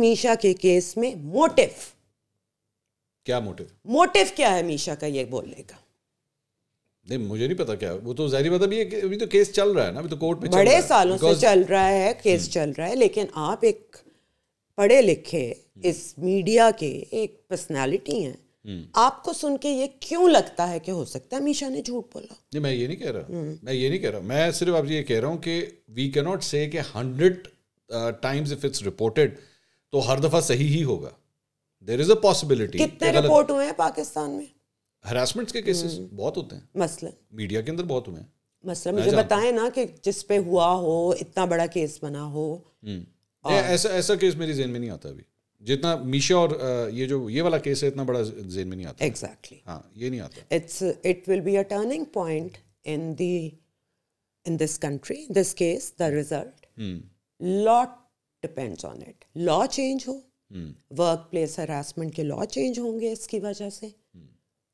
मीशा के केस में मोटिव क्या मोटिव मोटिव क्या है मीशा का ये बोलने का नहीं मुझे नहीं पता क्या वो तो जहरी बात अभी अभी तो केस चल रहा है ना अभी तो कोर्ट में बड़े चल सालों से चल रहा है केस हम्म। चल रहा है लेकिन आप एक पढ़े लिखे हम्म। इस मीडिया के एक पर्सनालिटी हैं हम्म। आपको सुन के ये क्यों लगता है कि हो सकता है मीशा ने झूठ बोला नहीं मैं ये नहीं कह रहा मैं ये नहीं कह रहा मैं सिर्फ आप ये कह रहा हूँ कि we can say hundred times if it's reported तो हर दफा सही ही होगा देर इज अ पॉसिबिलिटी कितने रिपोर्ट हुए हैं पाकिस्तान में हरासमेंट्स के केसेस हम्म। बहुत होते हैं मसलन मीडिया के अंदर बहुत हुए हैं मसलन मुझे बताएं ना कि जिस पे हुआ हो इतना बड़ा केस बना हो हम्म। ऐसा ऐसा केस मेरी जेन में नहीं आता अभी जितना मीशा और ये जो ये वाला केस है इतना बड़ा जेन में नहीं आता एग्जैक्टली exactly. हाँ ये नहीं आता it's it will be a turning point in the in this country this case the result lot depends on it law change हो वर्क प्लेस हरासमेंट के लॉ चेंज होंगे इसकी वजह से hmm.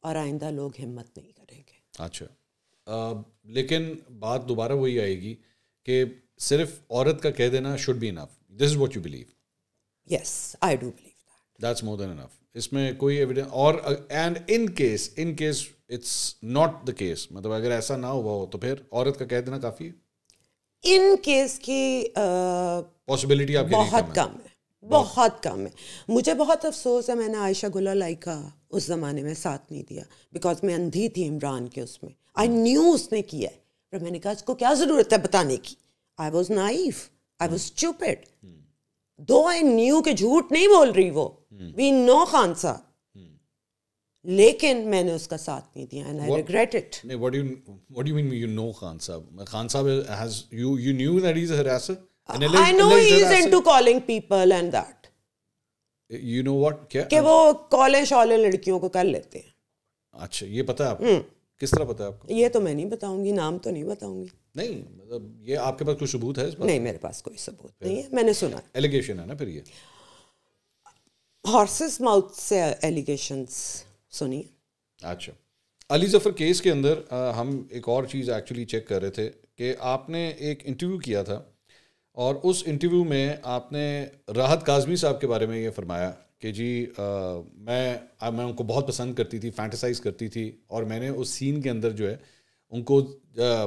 और आइंदा लोग हिम्मत नहीं करेंगे अच्छा आ, लेकिन बात दोबारा वही आएगी कि सिर्फ औरत का कह देना should be enough this is what you believe yes I do believe that that's more than enough इसमें कोई एविडेंस और and in case in case it's not the case मतलब अगर ऐसा ना हुआ हो तो फिर औरत का कह देना काफ़ी है इन केस की पॉसिबिलिटी uh, बहुत कम है बहुत कम है मुझे बहुत अफसोस है मैंने आयशा गुला लाइका उस ज़माने में साथ नहीं दिया बिकॉज मैं अंधी थी इमरान के उसमें आई न्यू उसने किया है पर मैंने कहा इसको क्या ज़रूरत है बताने की I was naive I was duped though I new के झूठ नहीं बोल रही वो वी hmm. नो खान साहब लेकिन मैंने उसका साथ नहीं दिया and I regret it what do what do mean you know Khan साहब खान साहब has you you knew that he is a harasser I know he is into calling people and that you know what क्या कि वो कॉले शॉले लड़कियों को कर लेते हैं अच्छा ये पता है आपको हम्म। किस तरह पता है आपको ये तो मैं नहीं बताऊंगी नाम तो नहीं बताऊंगी नहीं मतलब ये आपके पास कोई सबूत है इस बात नहीं मेरे पास कोई सबूत नहीं है मैंने सुना एलिगेशन है ना फिर ये हॉर्सेस माउथ से एलिगेशंस सुनिए अच्छा अली जफ़र केस के अंदर आ, हम एक और चीज़ एक्चुअली चेक कर रहे थे कि आपने एक इंटरव्यू किया था और उस इंटरव्यू में आपने राहत काजमी साहब के बारे में ये फरमाया कि जी आ, मैं आ, मैं उनको बहुत पसंद करती थी फ़ैंटिसाइज करती थी और मैंने उस सीन के अंदर जो है उनको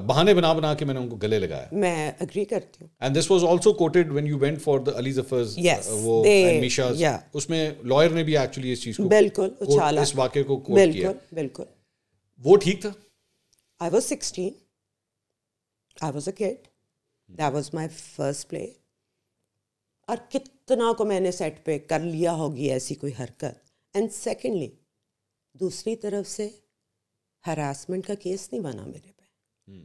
बहाने बना बना के मैंने उनको गले लगाया मैं अग्री करती हूँ and this was also quoted when you went for the Ali Zafar's वो मिशा yeah. उसमें लॉयर ने भी एक्चुअली इस चीज को बिल्कुल उछाला इस वाक्य को कोट बिल्कुल, किया बिल्कुल वो ठीक था I was 16 I was a kid that was my first play और कितना को मैंने सेट पे कर लिया होगी ऐसी कोई हरकत एंड सेकेंडली दूसरी तरफ से हरासमेंट का केस नहीं बना मेरे पे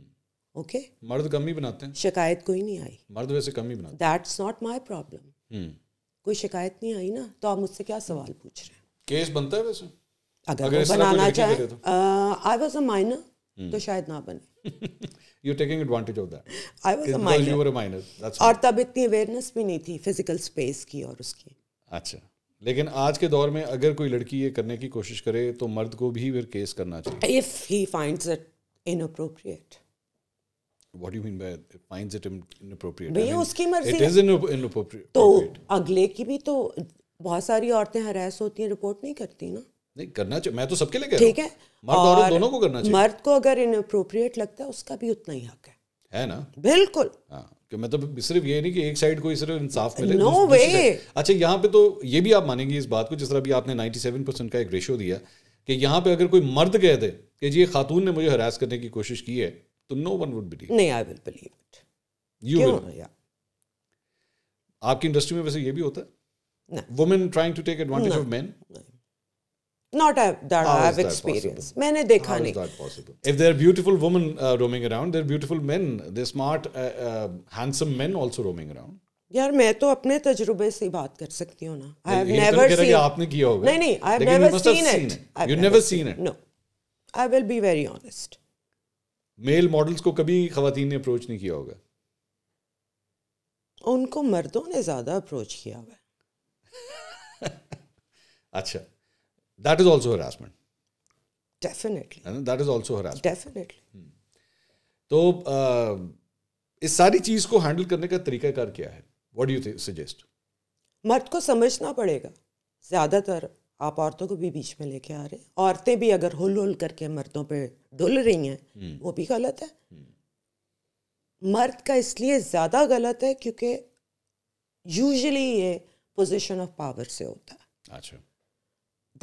ओके हम्म। मर्द कम ही बनाते हैं शिकायत कोई नहीं आई मर्द वैसे कम ही बनाते दैट्स नॉट माय प्रॉब्लम कोई शिकायत नहीं आई ना तो आप मुझसे क्या सवाल पूछ रहे हैं केस बनता है वैसे अगर, अगर बनाना चाहे आई वाज तो। A minor hmm. तो शायद ना बने you taking advantage of that I was a minor you were a minor that's और तब इतनी अवेयरनेस भी नहीं थी फिजिकल स्पेस की और उसकी अच्छा लेकिन आज के दौर में अगर कोई लड़की ये करने की कोशिश करे तो मर्द को भी फिर केस करना चाहिए What do you mean by it finds it inappropriate? भैया I mean, उसकी मर्जी it is inappropriate. तो अगले की भी तो बहुत सारी औरतें हरास होती हैं रिपोर्ट नहीं करती ना नहीं करना चाहिए मैं तो सबके लिए ठीक है मर्द और दोनों को करना चाहिए मर्द को अगर इनअप्रोप्रिएट लगता है उसका भी उतना ही हक है है ना बिल्कुल हाँ कि मतलब सिर्फ ये नहीं कि एक साइड को सिर्फ इंसाफ मिले no अच्छा यहाँ पे तो ये भी आप मानेंगे इस बात को जिस तरह भी आपने 97 परसेंट का एक रेशो दिया कि यहाँ पे अगर कोई मर्द कह दे कि जी खातून ने मुझे हरास करने की कोशिश की है तो नो वन वुड बिलीव नहीं I will believe it you आपकी इंडस्ट्री में वैसे ये भी होता है women trying to take advantage of man Not a, that How I have that experienced. Possible? मैंने देखा How नहीं. If there are beautiful women uh, roaming around, there are beautiful men, there are smart, uh, uh, handsome men also roaming around. यार मैं तो अपने तजुर्बे से बात कर सकती हूँ ना आई हैव नेवर सीन आपने किया होगा नहीं नहीं I have never seen it you never seen it no I will be very honest male models को कभी खवातीन ने अप्रोच नहीं किया होगा उनको मर्दों ने ज्यादा अप्रोच किया हुआ अच्छा That is also harassment. Definitely. And that is also harassment. Definitely. Hmm. तो uh, इस सारी चीज को हैंडल करने का तरीका कर क्या है व्हाट डू यू सजेस्ट मर्द को समझना पड़ेगा ज़्यादातर आप औरतों को भी बीच में लेके आ रहे हैं औरतें भी अगर होल होल करके मर्दों पे डुल रही हैं hmm. वो भी गलत है hmm. मर्द का इसलिए ज़्यादा गलत है क्योंकि यूजुअली ये पोजीशन ऑफ पावर से होता है अच्छा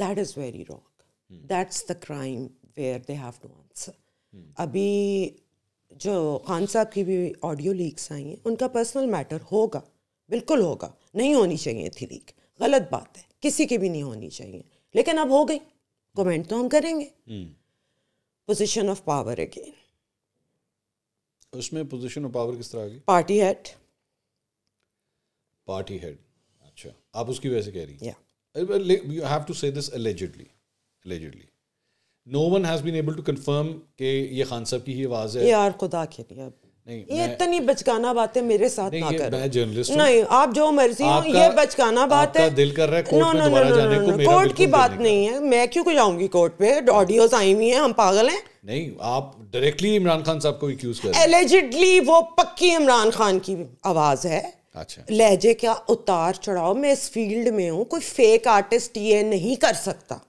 that is very wrong that's the crime where they have to answer अभी जो खान साहब की भी ऑडियो लीक्स आई हैं उनका पर्सनल मैटर होगा बिल्कुल होगा नहीं होनी चाहिए थी लीक गलत बात है किसी की भी नहीं होनी चाहिए लेकिन अब हो गई कमेंट तो हम करेंगे पोजीशन ऑफ पावर अगेन उसमें पोजीशन ऑफ पावर किस तरह की पार्टी हेड पार्टी हेड अच्छा आप उसकी वजह से कह रही हैं yeah. You have to say this allegedly allegedly no one has been able to confirm के ये खान साहब की ही आवाज है यार खुदा के लिए नहीं ये इतनी बचकाना बातें मेरे साथ ना करो मैं जर्नलिस्ट नहीं आप जो मर्जी हो ये बचकाना बात है दिल कर रहा है कोर्ट में दोबारा जाने को मेरा कोर्ट की बात नहीं है मैं क्यों को जाऊंगी कोर्ट पे ऑडियोस आई हुई हैं हम पागल हैं नहीं आप डायरेक्टली इमरान खान साहब को एक्यूज कर रहे हैं एलिजिडली वो पक्की इमरान खान की आवाज है अच्छा लहजे का उतार चढ़ाओ मैं इस फील्ड में हूँ कोई फेक आर्टिस्ट ये नहीं कर सकता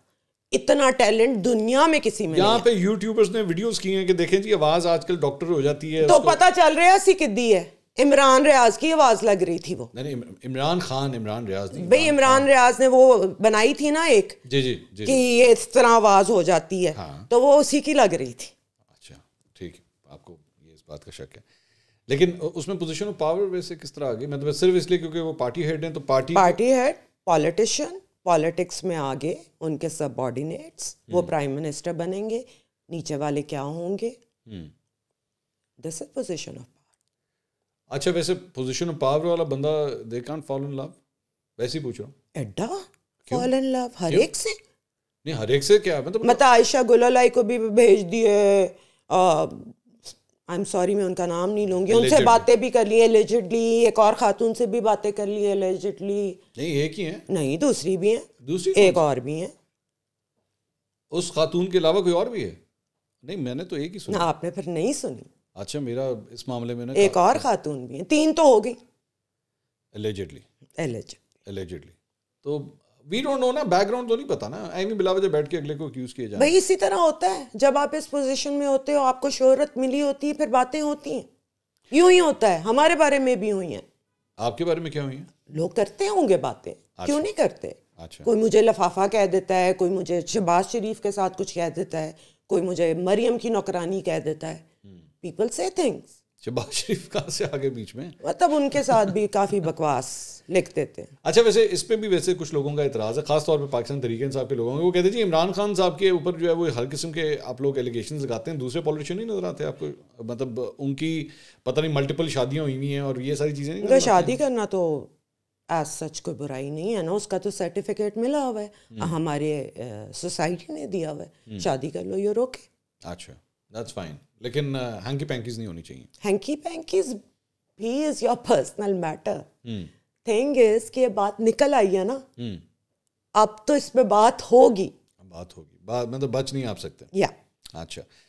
इतना टैलेंट दुनिया में किसी में यहाँ पे यूट्यूबर्स ने वीडियोस किए हैं कि देखें जी आवाज आजकल डॉक्टर हो जाती है तो पता चल रहा है कि किद्दी है इमरान रियाज की आवाज लग रही थी वो नहीं इमरान खान इमरान रियाज भाई इमरान रियाज ने वो बनाई थी ना एक जी जी, जी कि ये इस तरह आवाज हो जाती है हाँ। तो वो उसी की लग रही थी अच्छा ठीक है आपको ये इस बात का शक है लेकिन उसमें पोजीशन ऑफ पावर वैसे किस तरह आ गई मतलब सिर्फ इसलिए क्योंकि वो पार्टी हेड हैं तो party party head politician politics में आगे उनके सबॉर्डिनेट्स वो प्राइम hmm. मिनिस्टर बनेंगे नीचे वाले क्या होंगे this is position of power अच्छा वैसे पोजीशन ऑफ पावर वाला बंदा they can't fall in love वैसे ही पूछ रहा हूँ एड्डा फॉल इन लव हर एक से नहीं हर एक से क्या मतलब मतलब आयशा गुलालाई को भी भेज दिए आई एम सॉरी मैं उनका नाम नहीं लूंगी उनसे बातें भी कर ली एलिजिडली एक और खातून से भी बातें कर ली एलिजिडली नहीं एक ही है नहीं दूसरी भी है दूसरी एक और भी है उस खातून के अलावा कोई और भी है नहीं मैंने तो एक ही सुना आपने फिर नहीं सुनी अच्छा मेरा इस मामले में ना एक और खातून भी है तीन तो हो गई एलिजिडली एलिजिडली तो वी डोंट नो ना बैकग्राउंड तो नहीं पता ना एमी बिलावजह बैठ के अगले को अक्यूज किया जाए भाई इसी तरह होता है जब आप इस पोजीशन में होते हो आपको शोहरत मिली होती है फिर बातें होती हैं यूं ही होता है हमारे बारे में भी हुई हैं आपके बारे में क्या हुई है लोग करते होंगे बातें अच्छा। क्यों नहीं करते अच्छा। कोई मुझे लफाफा कह देता है कोई मुझे शहबाज शरीफ के साथ कुछ कह देता है कोई मुझे मरियम की नौकरानी कह देता है पीपल से थिंग्स शहबाज शरीफ कहाँ से आगे बीच में मतलब उनके साथ भी काफ़ी बकवास लिखते थे अच्छा वैसे इस भी वैसे कुछ लोगों का है खासतौर पर पाकिस्तान तरीके साहब के लोगों वो कहते जी इमरान खान साहब के ऊपर जो है वो हर किस्म के आप लोग एलिगेशन लगाते हैं दूसरे पॉलिटिशियन नजर आते आपको मतलब उनकी पता नहीं मल्टीपल शादियाँ हुई हुई हैं और ये सारी चीज़ें नहीं शादी करना तो एज सच कोई बुराई नहीं है ना उसका तो सर्टिफिकेट मिला हुआ है हम्म। हमारे सोसाइटी ने दिया हुआ है हम्म। शादी कर लो ये रोके अच्छा दैट्स फाइन लेकिन हैंकी पैंकीज नहीं होनी चाहिए हैंकी पैंकीज भी is your personal matter thing is कि ये बात निकल आई है ना hmm. अब तो इस पे बात होगी बात होगी बात मतलब बच नहीं आप सकते या अच्छा